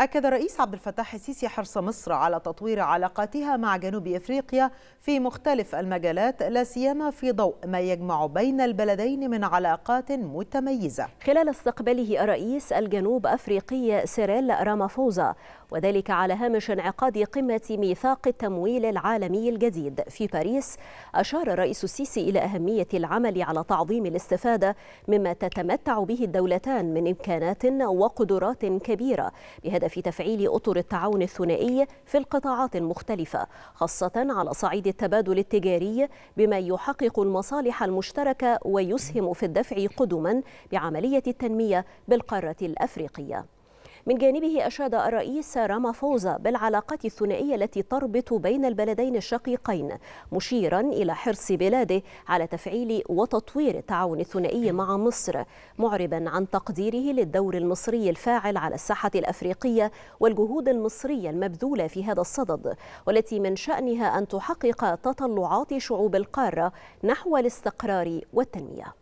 أكد الرئيس عبد الفتاح السيسي حرص مصر على تطوير علاقاتها مع جنوب إفريقيا في مختلف المجالات لا سيما في ضوء ما يجمع بين البلدين من علاقات متميزة خلال استقباله الرئيس الجنوب أفريقي سيريل رامافوزا وذلك على هامش انعقاد قمة ميثاق التمويل العالمي الجديد في باريس أشار الرئيس السيسي إلى أهمية العمل على تعظيم الاستفادة مما تتمتع به الدولتان من إمكانات وقدرات كبيرة بهدف في تفعيل أطر التعاون الثنائي في القطاعات المختلفة خاصة على صعيد التبادل التجاري بما يحقق المصالح المشتركة ويسهم في الدفع قدما بعملية التنمية بالقارة الأفريقية من جانبه أشاد الرئيس رامافوزا بالعلاقات الثنائية التي تربط بين البلدين الشقيقين مشيرا إلى حرص بلاده على تفعيل وتطوير التعاون الثنائي مع مصر معربا عن تقديره للدور المصري الفاعل على الساحة الأفريقية والجهود المصرية المبذولة في هذا الصدد والتي من شأنها أن تحقق تطلعات شعوب القارة نحو الاستقرار والتنمية